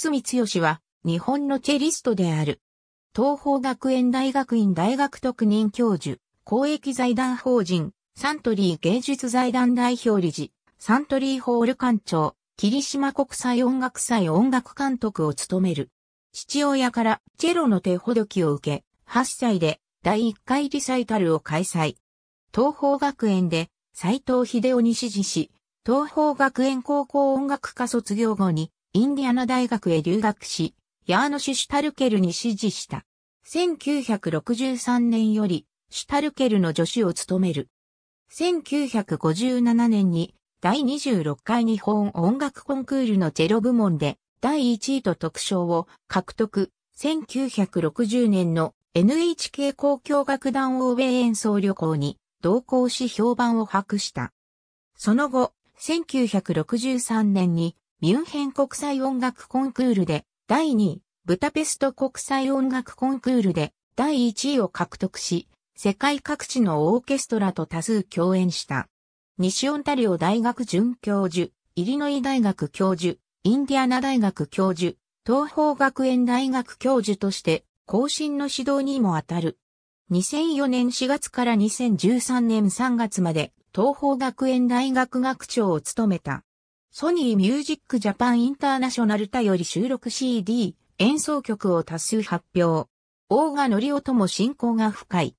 堤剛は、日本のチェリストである。東方学園大学院大学特任教授、公益財団法人、サントリー芸術財団代表理事、サントリーホール館長、霧島国際音楽祭音楽監督を務める。父親からチェロの手ほどきを受け、8歳で第1回リサイタルを開催。東方学園で斎藤秀夫に指示し、東方学園高校音楽科卒業後にインディアナ大学へ留学し、ヤーノシュ・シュタルケルに師事した。1963年より、シュタルケルの助手を務める。1957年に、第26回日本音楽コンクールのチェロ部門で、第1位と特賞を獲得。1960年の NHK 交響楽団欧米演奏旅行に同行し評判を博した。その後、1963年にミュンヘン国際音楽コンクールで第2位、ブタペスト国際音楽コンクールで第1位を獲得し、世界各地のオーケストラと多数共演した。西オンタリオ大学准教授、イリノイ大学教授、インディアナ大学教授、東方学園大学教授として後進の指導にも当たる。2004年4月から2013年3月まで東方学園大学学長を務めた。ソニーミュージックジャパンインターナショナルたより収録 CD 演奏曲を多数発表。大賀則夫とも親交が深い。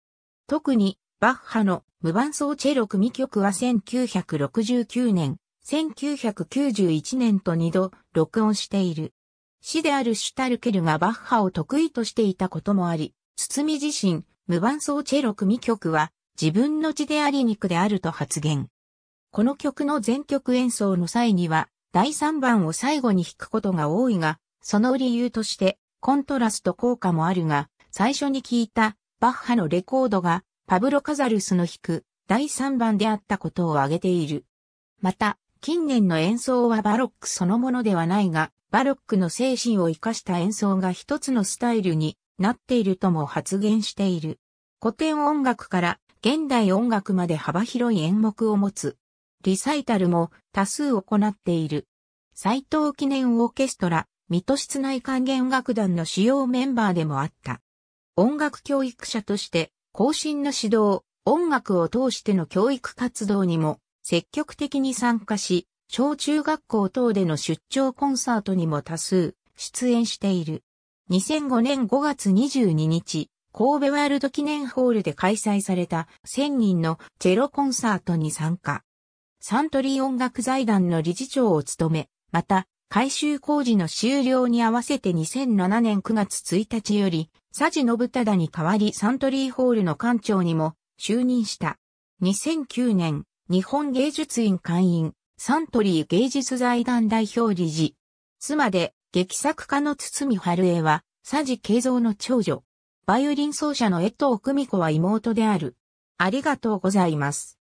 特にバッハの無伴奏チェロ組曲は1969年、1991年と2度録音している。詩であるシュタルケルがバッハを得意としていたこともあり、堤自身、無伴奏チェロ組曲は自分の血であり肉であると発言。この曲の全曲演奏の際には、第3番を最後に弾くことが多いが、その理由として、コントラスト効果もあるが、最初に聴いた、バッハのレコードが、パブロ・カザルスの弾く、第3番であったことを挙げている。また、近年の演奏はバロックそのものではないが、バロックの精神を生かした演奏が一つのスタイルになっているとも発言している。古典音楽から現代音楽まで幅広い演目を持つリサイタルも多数行っている。斎藤記念オーケストラ、水戸室内管弦楽団の主要メンバーでもあった。音楽教育者として、後進の指導、音楽を通しての教育活動にも積極的に参加し、小中学校等での出張コンサートにも多数出演している。2005年5月22日、神戸ワールド記念ホールで開催された1000人のチェロコンサートに参加。サントリー音楽財団の理事長を務め、また、改修工事の終了に合わせて2007年9月1日より、佐治信忠に代わりサントリーホールの館長にも就任した。2009年、日本芸術院会員、サントリー芸術財団代表理事。妻で、劇作家の堤春江は、佐治慶三の長女。バイオリン奏者の江藤久美子は妹である。ありがとうございます。